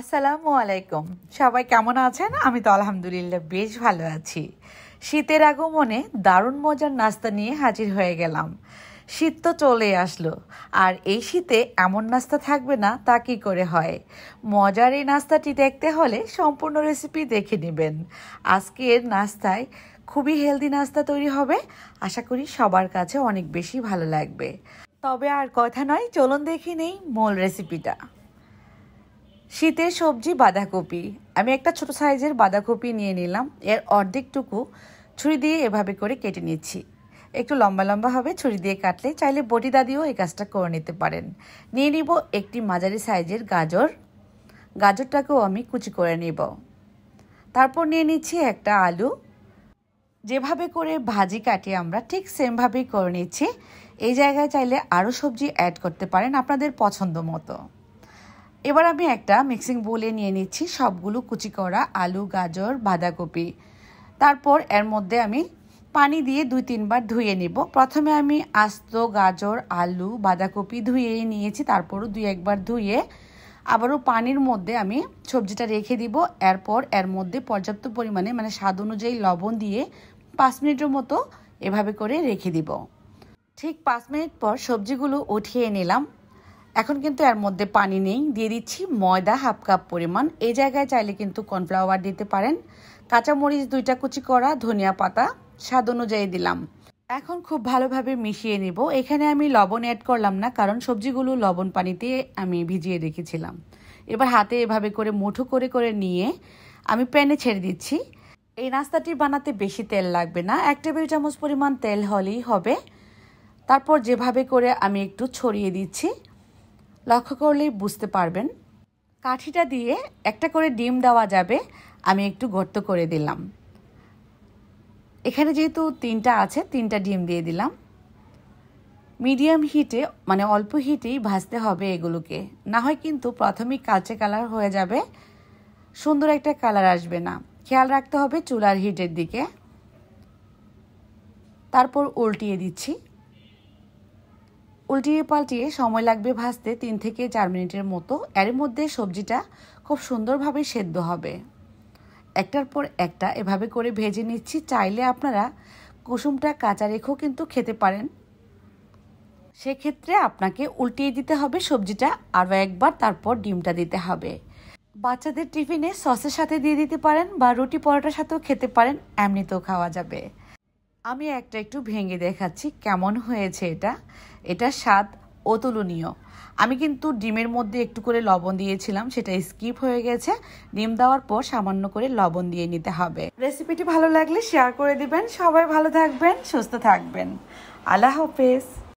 আসসালামু আলাইকুম সবাই কেমন আছেন আমি তো আলহামদুলিল্লাহ বেশ ভালো আছি শীতের আগমনে দারুণ মজার নাস্তা নিয়ে হাজির হয়ে গেলাম শীত তো চলে আসলো আর এই শীতে এমন নাস্তা থাকবে না তা কি করে হয় মজার এই নাস্তাটি দেখতে হলে সম্পূর্ণ রেসিপি দেখে নেবেন আজকের নাস্তায় খুবই হেলদি নাস্তা তৈরি হবে আশা করি সবার কাছে অনেক বেশি ভালো লাগবে তবে আর কথা নয় চলুন দেখি নেই মূল রেসিপিটা শীতের সবজি বাঁধাকপি আমি একটা ছোট সাইজের বাঁধাকপি নিয়ে নিলাম এর অর্ধেকটুকু ছুরি দিয়ে এভাবে করে কেটে নিচ্ছি একটু লম্বা লম্বা হবে ছুরি দিয়ে কাটলে চাইলে বটি দাদিও এই কাজটা করে নিতে পারেন নিয়ে নিব একটি মাঝারি সাইজের গাজর গাজরটাকেও আমি কুচি করে নেব তারপর নিয়ে নিচ্ছি একটা আলু যেভাবে করে ভাজি কাটি আমরা ঠিক সেমভাবেই করে নিচ্ছি এই জায়গায় চাইলে আরও সবজি অ্যাড করতে পারেন আপনাদের পছন্দ মতো এবার আমি একটা মিক্সিং বোলে নিয়ে নিচ্ছি সবগুলো কুচি করা আলু গাজর বাঁধাকপি তারপর এর মধ্যে আমি পানি দিয়ে দুই তিনবার ধুয়ে নিব প্রথমে আমি আস্ত গাজর আলু বাঁধাকপি ধুয়ে নিয়েছি তারপরও দুই একবার ধুয়ে আবারও পানির মধ্যে আমি সবজিটা রেখে দিব এরপর এর মধ্যে পর্যাপ্ত পরিমাণে মানে স্বাদ অনুযায়ী লবণ দিয়ে পাঁচ মিনিটের মতো এভাবে করে রেখে দিব ঠিক পাঁচ মিনিট পর সবজিগুলো উঠিয়ে নিলাম এখন কিন্তু এর মধ্যে পানি নেই দিয়ে দিচ্ছি ময়দা হাফ কাপ পরিমাণ এই জায়গায় চাইলে কিন্তু কর্নফ্লাওয়ার দিতে পারেন কাঁচামরিচ দুইটা কুচি করা ধনিয়া পাতা স্বাদ অনুযায়ী দিলাম এখন খুব ভালোভাবে মিশিয়ে নিব এখানে আমি লবণ অ্যাড করলাম না কারণ সবজিগুলো লবণ পানিতে আমি ভিজিয়ে রেখেছিলাম এবার হাতে এভাবে করে মুঠো করে করে নিয়ে আমি প্যানে ছেড়ে দিচ্ছি এই নাস্তাটি বানাতে বেশি তেল লাগবে না এক টেবিল চামচ পরিমাণ তেল হলেই হবে তারপর যেভাবে করে আমি একটু ছড়িয়ে দিচ্ছি লক্ষ্য করলেই বুঝতে পারবেন কাঠিটা দিয়ে একটা করে ডিম দেওয়া যাবে আমি একটু গর্ত করে দিলাম এখানে যেহেতু তিনটা আছে তিনটা ডিম দিয়ে দিলাম মিডিয়াম হিটে মানে অল্প হিটেই ভাজতে হবে এগুলোকে না হয় কিন্তু প্রাথমিক কালচে কালার হয়ে যাবে সুন্দর একটা কালার আসবে না খেয়াল রাখতে হবে চুলার হিটের দিকে তারপর উল্টিয়ে দিচ্ছি উল্টিয়ে পাল্টিয়ে সময় লাগবে ভাজতে তিন থেকে চার মিনিটের মতো এর মধ্যে সবজিটা খুব সুন্দরভাবে সেদ্ধ হবে একটার পর একটা এভাবে করে ভেজে নিচ্ছি চাইলে আপনারা কুসুমটা কাঁচা রেখেও কিন্তু খেতে পারেন সেক্ষেত্রে আপনাকে উল্টিয়ে দিতে হবে সবজিটা আরও একবার তারপর ডিমটা দিতে হবে বাচ্চাদের টিফিনে সসের সাথে দিয়ে দিতে পারেন বা রুটি পরোটার সাথেও খেতে পারেন এমনিতেও খাওয়া যাবে আমি একটা একটু ভেঙে দেখাচ্ছি কেমন হয়েছে এটা এটা স্বাদ অতুলনীয় আমি কিন্তু ডিমের মধ্যে একটু করে লবণ দিয়েছিলাম সেটা স্কিপ হয়ে গেছে ডিম দেওয়ার পর সামান্য করে লবণ দিয়ে নিতে হবে রেসিপিটি ভালো লাগলে শেয়ার করে দিবেন সবাই ভালো থাকবেন সুস্থ থাকবেন আল্লাহ হাফেজ